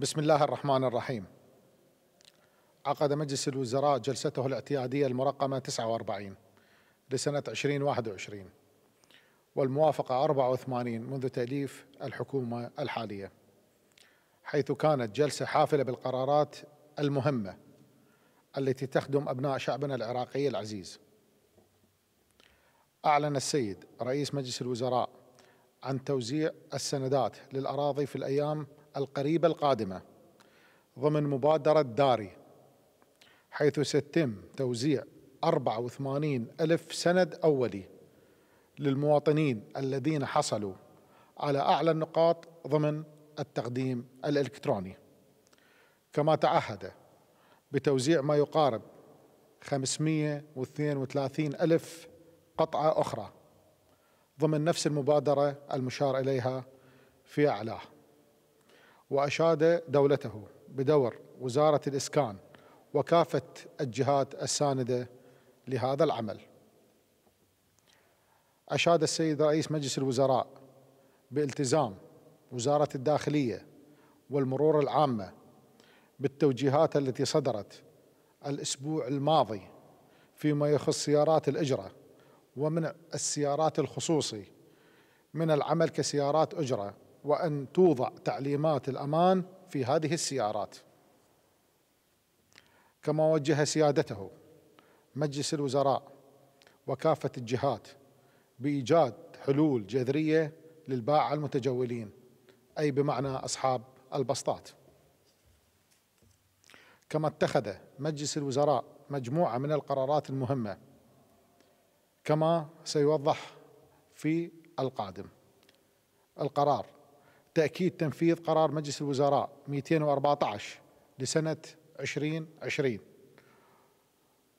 بسم الله الرحمن الرحيم عقد مجلس الوزراء جلسته الاعتيادية المرقمة 49 لسنة 2021 والموافقة 84 منذ تأليف الحكومة الحالية حيث كانت جلسة حافلة بالقرارات المهمة التي تخدم أبناء شعبنا العراقي العزيز أعلن السيد رئيس مجلس الوزراء عن توزيع السندات للأراضي في الأيام القريبة القادمة ضمن مبادرة داري حيث سيتم توزيع 84 ألف سند أولي للمواطنين الذين حصلوا على أعلى النقاط ضمن التقديم الإلكتروني كما تعهد بتوزيع ما يقارب 532 ألف قطعة أخرى ضمن نفس المبادرة المشار إليها في أعلاه وأشاد دولته بدور وزارة الإسكان وكافة الجهات الساندة لهذا العمل أشاد السيد رئيس مجلس الوزراء بالتزام وزارة الداخلية والمرور العامة بالتوجيهات التي صدرت الأسبوع الماضي فيما يخص سيارات الأجرة ومنع السيارات الخصوصي من العمل كسيارات أجرة وأن توضع تعليمات الأمان في هذه السيارات كما وجه سيادته مجلس الوزراء وكافة الجهات بإيجاد حلول جذرية للباعة المتجولين أي بمعنى أصحاب البسطات كما اتخذ مجلس الوزراء مجموعة من القرارات المهمة كما سيوضح في القادم القرار تأكيد تنفيذ قرار مجلس الوزراء 214 لسنة 2020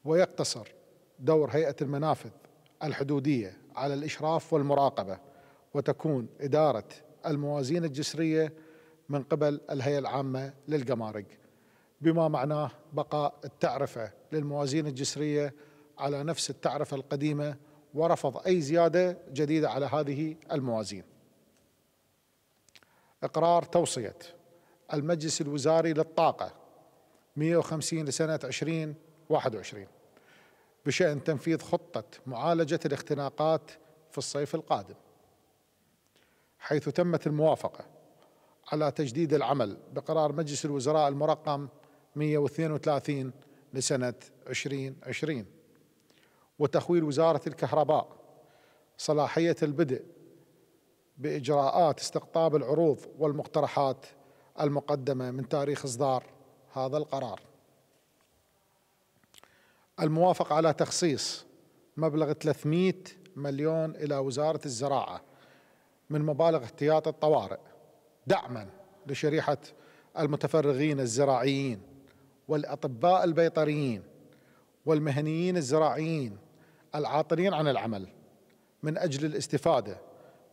ويقتصر دور هيئة المنافذ الحدودية على الإشراف والمراقبة وتكون إدارة الموازين الجسرية من قبل الهيئة العامة للجمارك بما معناه بقاء التعرفة للموازين الجسرية على نفس التعرفة القديمة ورفض أي زيادة جديدة على هذه الموازين إقرار توصية المجلس الوزاري للطاقة 150 لسنة 2021 بشأن تنفيذ خطة معالجة الاختناقات في الصيف القادم حيث تمت الموافقة على تجديد العمل بقرار مجلس الوزراء المرقم 132 لسنة 2020 وتخويل وزارة الكهرباء صلاحية البدء باجراءات استقطاب العروض والمقترحات المقدمه من تاريخ اصدار هذا القرار. الموافقه على تخصيص مبلغ 300 مليون الى وزاره الزراعه من مبالغ احتياط الطوارئ دعما لشريحه المتفرغين الزراعيين والاطباء البيطريين والمهنيين الزراعيين العاطلين عن العمل من اجل الاستفاده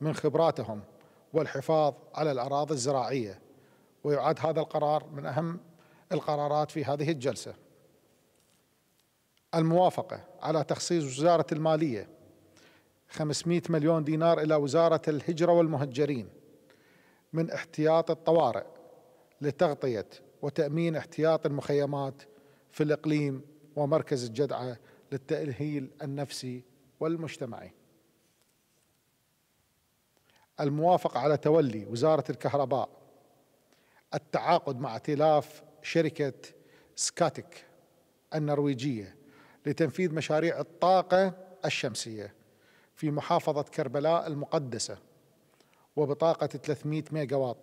من خبراتهم والحفاظ على الأراضي الزراعية ويعد هذا القرار من أهم القرارات في هذه الجلسة الموافقة على تخصيص وزارة المالية 500 مليون دينار إلى وزارة الهجرة والمهجرين من احتياط الطوارئ لتغطية وتأمين احتياط المخيمات في الإقليم ومركز الجدعة للتأهيل النفسي والمجتمعي الموافقة على تولي وزارة الكهرباء التعاقد مع ائتلاف شركة سكاتك النرويجية لتنفيذ مشاريع الطاقة الشمسية في محافظة كربلاء المقدسة وبطاقة 300 ميجا واط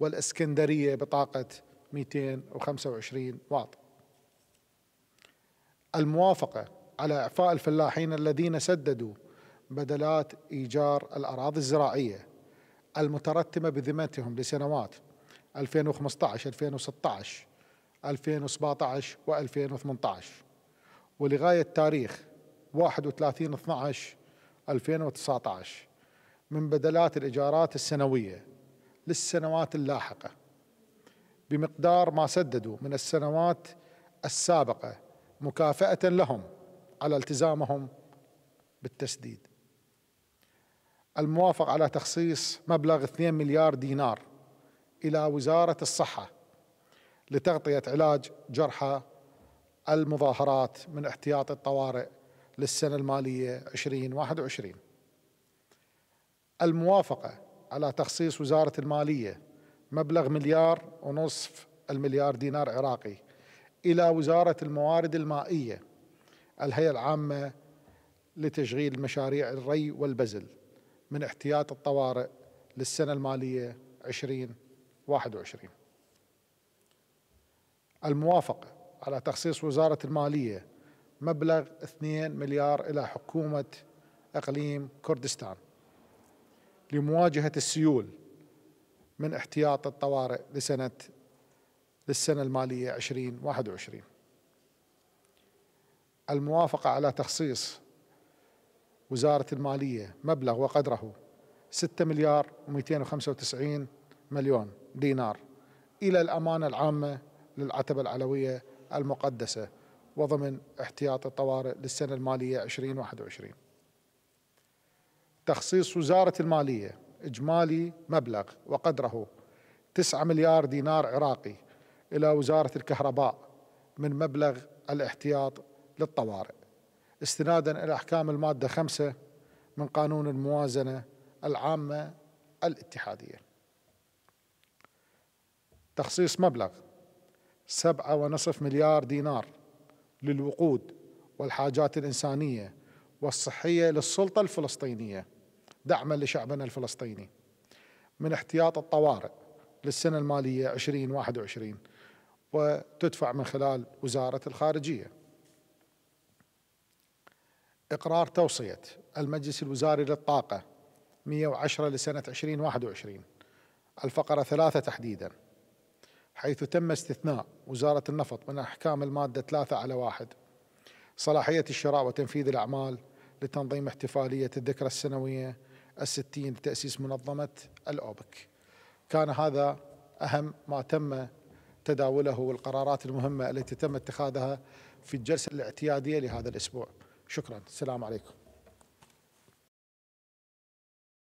والإسكندرية بطاقة 225 واط الموافقة على إعفاء الفلاحين الذين سددوا بدلات إيجار الأراضي الزراعية المترتمة بذمتهم لسنوات 2015 2016 2017 و2018 ولغاية تاريخ 31 12 2019 من بدلات الإيجارات السنوية للسنوات اللاحقة بمقدار ما سددوا من السنوات السابقة مكافأة لهم على التزامهم بالتسديد الموافق على تخصيص مبلغ 2 مليار دينار إلى وزارة الصحة لتغطية علاج جرحى المظاهرات من احتياط الطوارئ للسنة المالية 2021 الموافقة على تخصيص وزارة المالية مبلغ مليار ونصف المليار دينار عراقي إلى وزارة الموارد المائية الهيئة العامة لتشغيل مشاريع الري والبزل من احتياط الطوارئ للسنة المالية 2021 الموافقة على تخصيص وزارة المالية مبلغ 2 مليار إلى حكومة إقليم كردستان لمواجهة السيول من احتياط الطوارئ لسنة للسنة المالية 2021 الموافقة على تخصيص وزارة المالية مبلغ وقدره 6 مليار و295 مليون دينار إلى الأمانة العامة للعتبة العلوية المقدسة وضمن احتياط الطوارئ للسنة المالية 2021 تخصيص وزارة المالية إجمالي مبلغ وقدره 9 مليار دينار عراقي إلى وزارة الكهرباء من مبلغ الاحتياط للطوارئ استنادا إلى أحكام المادة خمسة من قانون الموازنة العامة الاتحادية تخصيص مبلغ سبعة ونصف مليار دينار للوقود والحاجات الإنسانية والصحية للسلطة الفلسطينية دعما لشعبنا الفلسطيني من احتياط الطوارئ للسنة المالية 2021 وتدفع من خلال وزارة الخارجية إقرار توصية المجلس الوزاري للطاقة 110 لسنة 2021 الفقرة ثلاثة تحديدا حيث تم استثناء وزارة النفط من أحكام المادة ثلاثة على واحد صلاحية الشراء وتنفيذ الأعمال لتنظيم احتفالية الذكرى السنوية الستين لتأسيس منظمة الأوبك كان هذا أهم ما تم تداوله والقرارات المهمة التي تم اتخاذها في الجلسة الاعتيادية لهذا الأسبوع شكرا السلام عليكم